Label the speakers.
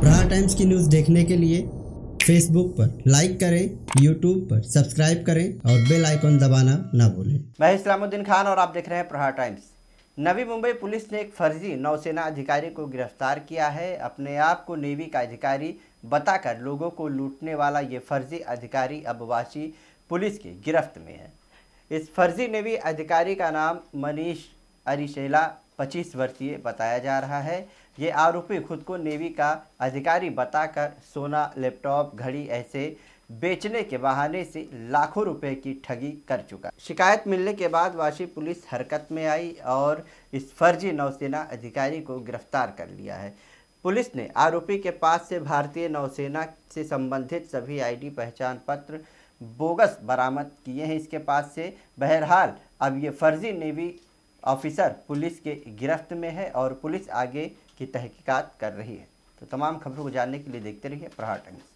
Speaker 1: प्रहार टाइम्स की न्यूज़ देखने के लिए फेसबुक पर लाइक करें यूट्यूब पर सब्सक्राइब करें और बेल आइकॉन दबाना ना भूलें मैं इस्लामुद्दीन खान और आप देख रहे हैं प्रहार टाइम्स नवी मुंबई पुलिस ने एक फर्जी नौसेना अधिकारी को गिरफ्तार किया है अपने आप को नेवी का अधिकारी बताकर लोगों को लूटने वाला ये फर्जी अधिकारी अबवासी पुलिस की गिरफ्त में है इस फर्जी नेवी अधिकारी का नाम मनीष अरिशेला 25 वर्षीय बताया जा रहा है ये आरोपी खुद को नेवी का अधिकारी बताकर सोना लैपटॉप घड़ी ऐसे बेचने के बहाने से लाखों रुपए की ठगी कर चुका शिकायत मिलने के बाद वाशी पुलिस हरकत में आई और इस फर्जी नौसेना अधिकारी को गिरफ्तार कर लिया है पुलिस ने आरोपी के पास से भारतीय नौसेना से संबंधित सभी आईडी पहचान पत्र बोगस बरामद किए हैं इसके पास से बहरहाल अब ये फर्जी नेवी ऑफिसर पुलिस के गिरफ्त में है और पुलिस आगे की तहकीकात कर रही है तो तमाम खबरों को जानने के लिए देखते रहिए प्रहार टाइम्स